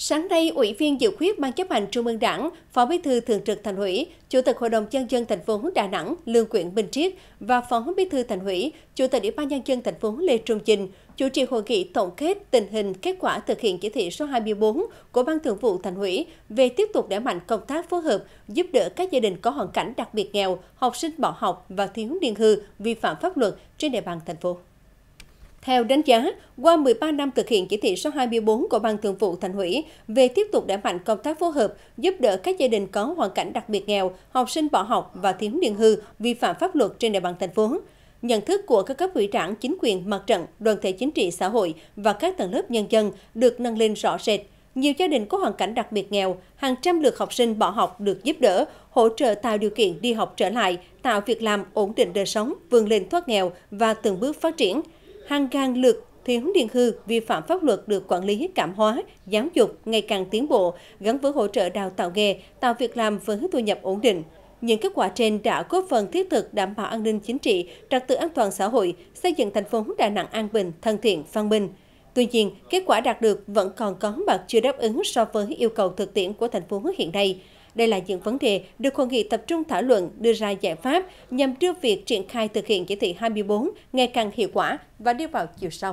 Sáng nay, Ủy viên dự khuyết Ban chấp hành Trung ương Đảng, Phó Bí thư Thường trực Thành ủy, Chủ tịch Hội đồng nhân dân thành phố Đà Nẵng Lương Quyện Bình Triết và Phó Bí thư Thành ủy, Chủ tịch Ủy ban nhân dân thành phố Lê Trung Chinh chủ trì hội nghị tổng kết tình hình kết quả thực hiện chỉ thị số 24 của Ban Thường vụ Thành ủy về tiếp tục đẩy mạnh công tác phối hợp giúp đỡ các gia đình có hoàn cảnh đặc biệt nghèo, học sinh bỏ học và thiếu niên hư vi phạm pháp luật trên địa bàn thành phố. Theo đánh giá, qua 13 năm thực hiện chỉ thị số 24 của Ban Thường vụ Thành ủy về tiếp tục đẩy mạnh công tác phối hợp, giúp đỡ các gia đình có hoàn cảnh đặc biệt nghèo, học sinh bỏ học và thiếu niên hư vi phạm pháp luật trên địa bàn thành phố. Nhận thức của các cấp ủy đảng, chính quyền, mặt trận, đoàn thể chính trị xã hội và các tầng lớp nhân dân được nâng lên rõ rệt. Nhiều gia đình có hoàn cảnh đặc biệt nghèo, hàng trăm lượt học sinh bỏ học được giúp đỡ, hỗ trợ tạo điều kiện đi học trở lại, tạo việc làm, ổn định đời sống, vươn lên thoát nghèo và từng bước phát triển – hàng ngàn lượt thiếu điện hư vi phạm pháp luật được quản lý cảm hóa, giáo dục ngày càng tiến bộ, gắn với hỗ trợ đào tạo nghề, tạo việc làm với thu nhập ổn định. Những kết quả trên đã góp phần thiết thực đảm bảo an ninh chính trị, trật tự an toàn xã hội, xây dựng thành phố Đà Nẵng an bình, thân thiện, văn minh. Tuy nhiên, kết quả đạt được vẫn còn có mặt chưa đáp ứng so với yêu cầu thực tiễn của thành phố hiện nay. Đây là những vấn đề được hội nghị tập trung thảo luận, đưa ra giải pháp nhằm đưa việc triển khai thực hiện chỉ thị 24 ngày càng hiệu quả và đi vào chiều sâu.